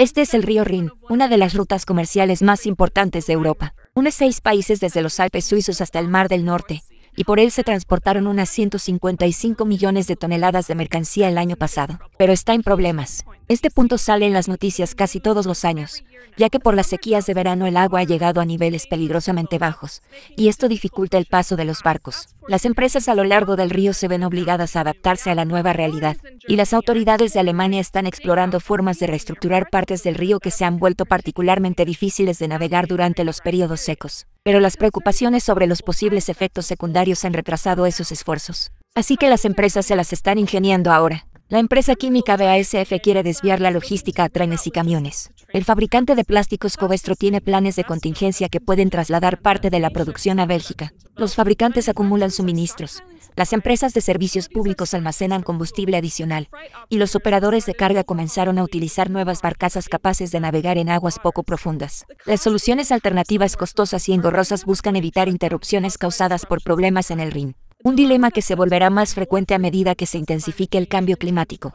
Este es el río Rin, una de las rutas comerciales más importantes de Europa. Une seis países desde los Alpes suizos hasta el Mar del Norte, y por él se transportaron unas 155 millones de toneladas de mercancía el año pasado. Pero está en problemas. Este punto sale en las noticias casi todos los años, ya que por las sequías de verano el agua ha llegado a niveles peligrosamente bajos, y esto dificulta el paso de los barcos. Las empresas a lo largo del río se ven obligadas a adaptarse a la nueva realidad, y las autoridades de Alemania están explorando formas de reestructurar partes del río que se han vuelto particularmente difíciles de navegar durante los periodos secos. Pero las preocupaciones sobre los posibles efectos secundarios han retrasado esos esfuerzos. Así que las empresas se las están ingeniando ahora. La empresa química BASF quiere desviar la logística a trenes y camiones. El fabricante de plásticos Covestro tiene planes de contingencia que pueden trasladar parte de la producción a Bélgica. Los fabricantes acumulan suministros, las empresas de servicios públicos almacenan combustible adicional y los operadores de carga comenzaron a utilizar nuevas barcazas capaces de navegar en aguas poco profundas. Las soluciones alternativas costosas y engorrosas buscan evitar interrupciones causadas por problemas en el RIN un dilema que se volverá más frecuente a medida que se intensifique el cambio climático.